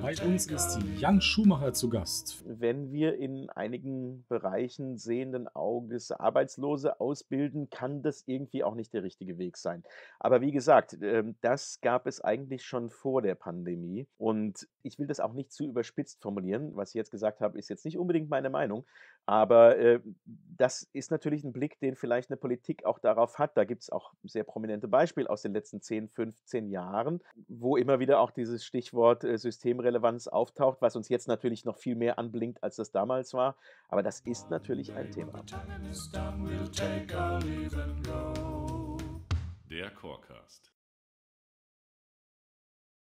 Bei uns ist Jan Schumacher zu Gast. Wenn wir in einigen Bereichen sehenden Auges Arbeitslose ausbilden, kann das irgendwie auch nicht der richtige Weg sein. Aber wie gesagt, ähm, das gab es eigentlich schon vor der Pandemie. Und ich will das auch nicht zu überspitzt formulieren. Was ich jetzt gesagt habe, ist jetzt nicht unbedingt meine Meinung. Aber äh, das ist natürlich ein Blick, den vielleicht eine Politik auch darauf hat. Da gibt es auch sehr prominente Beispiele aus den letzten 10, 15 Jahren, wo immer wieder auch dieses Stichwort äh, Systemrelevanz auftaucht, was uns jetzt natürlich noch viel mehr anblinkt, als das damals war. Aber das ist natürlich ein Thema. Der Corecast.